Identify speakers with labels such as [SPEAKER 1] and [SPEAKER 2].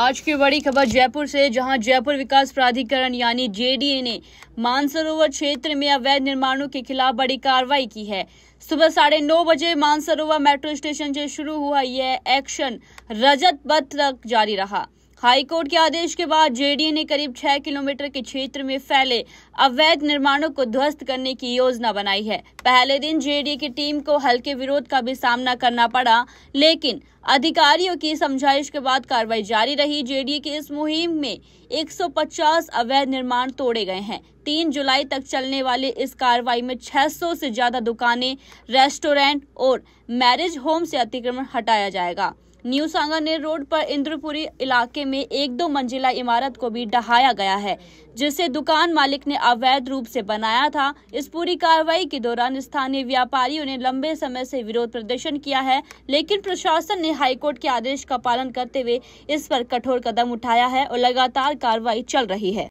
[SPEAKER 1] आज की बड़ी खबर जयपुर से जहां जयपुर विकास प्राधिकरण यानी जेडीए ने मानसरोवर क्षेत्र में अवैध निर्माणों के खिलाफ बड़ी कार्रवाई की है सुबह साढ़े नौ बजे मानसरोवर मेट्रो स्टेशन से शुरू हुआ यह एक्शन रजत पथ तक जारी रहा हाईकोर्ट के आदेश के बाद जेडीए ने करीब छह किलोमीटर के क्षेत्र में फैले अवैध निर्माणों को ध्वस्त करने की योजना बनाई है पहले दिन जेडीए की टीम को हल्के विरोध का भी सामना करना पड़ा लेकिन अधिकारियों की समझाइश के बाद कार्रवाई जारी रही जेडीए की इस मुहिम में 150 अवैध निर्माण तोड़े गए हैं तीन जुलाई तक चलने वाले इस कार्रवाई में 600 से ज्यादा दुकानें रेस्टोरेंट और मैरिज होम से अतिक्रमण हटाया जाएगा न्यू सांगानेर रोड पर इंद्रपुरी इलाके में एक दो मंजिला इमारत को भी ढहाया गया है जिसे दुकान मालिक ने अवैध रूप से बनाया था इस पूरी कार्रवाई के दौरान स्थानीय व्यापारियों ने लंबे समय से विरोध प्रदर्शन किया है लेकिन प्रशासन ने हाईकोर्ट के आदेश का पालन करते हुए इस पर कठोर कदम उठाया है और लगातार कार्रवाई चल रही है